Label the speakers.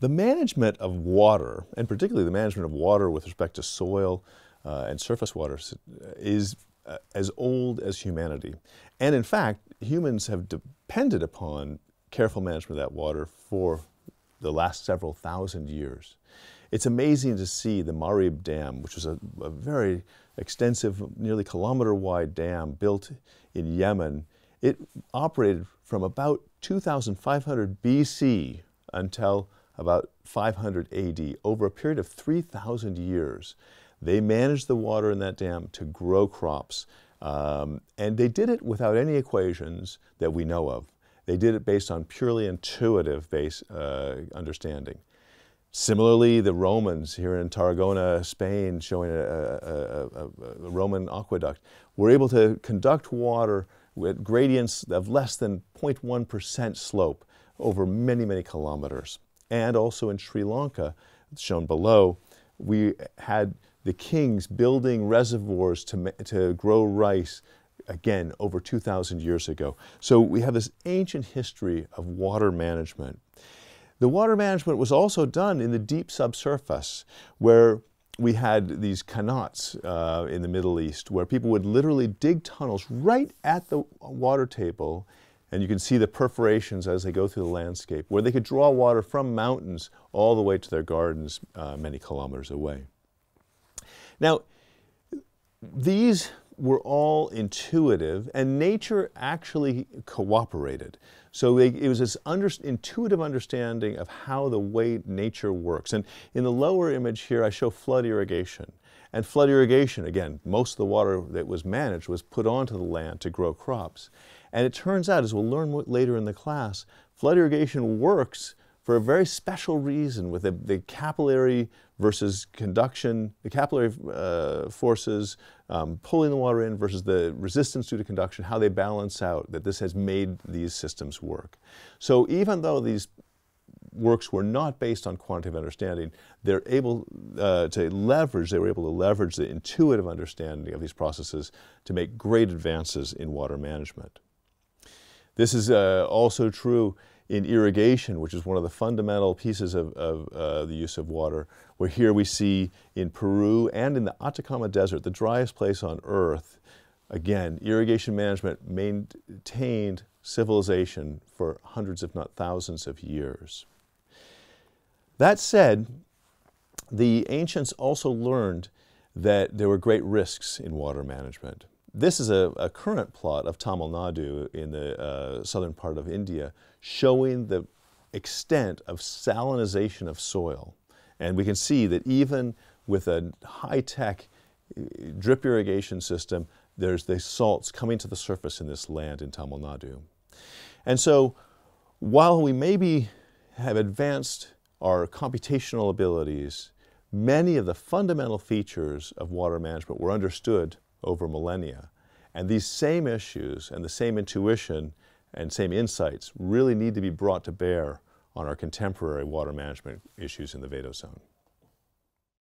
Speaker 1: The management of water, and particularly the management of water with respect to soil uh, and surface water, is uh, as old as humanity. And in fact, humans have depended upon careful management of that water for the last several thousand years. It's amazing to see the Marib Dam, which was a, a very extensive, nearly kilometer wide dam built in Yemen. It operated from about 2500 BC until about 500 AD, over a period of 3,000 years, they managed the water in that dam to grow crops. Um, and they did it without any equations that we know of. They did it based on purely intuitive base, uh, understanding. Similarly, the Romans here in Tarragona, Spain, showing a, a, a, a, Roman aqueduct, were able to conduct water with gradients of less than 0.1% slope over many, many kilometers and also in Sri Lanka, shown below, we had the kings building reservoirs to, to grow rice again over 2,000 years ago. So we have this ancient history of water management. The water management was also done in the deep subsurface where we had these kanats uh, in the Middle East where people would literally dig tunnels right at the water table and you can see the perforations as they go through the landscape, where they could draw water from mountains all the way to their gardens uh, many kilometers away. Now, these were all intuitive, and nature actually cooperated. So it was this under, intuitive understanding of how the way nature works. And in the lower image here, I show flood irrigation. And flood irrigation, again, most of the water that was managed was put onto the land to grow crops. And it turns out, as we'll learn later in the class, flood irrigation works for a very special reason with the, the capillary versus conduction, the capillary uh, forces um, pulling the water in versus the resistance due to conduction, how they balance out, that this has made these systems work. So even though these works were not based on quantitative understanding, they're able uh, to leverage, they were able to leverage the intuitive understanding of these processes to make great advances in water management. This is uh, also true in irrigation, which is one of the fundamental pieces of, of uh, the use of water, where here we see in Peru and in the Atacama Desert, the driest place on earth, again, irrigation management maintained civilization for hundreds, if not thousands, of years. That said, the ancients also learned that there were great risks in water management. This is a, a current plot of Tamil Nadu in the uh, southern part of India showing the extent of salinization of soil. And we can see that even with a high-tech uh, drip irrigation system, there's the salts coming to the surface in this land in Tamil Nadu. And so while we maybe have advanced our computational abilities, many of the fundamental features of water management were understood over millennia. And these same issues and the same intuition and same insights really need to be brought to bear on our contemporary water management issues in the Vado zone.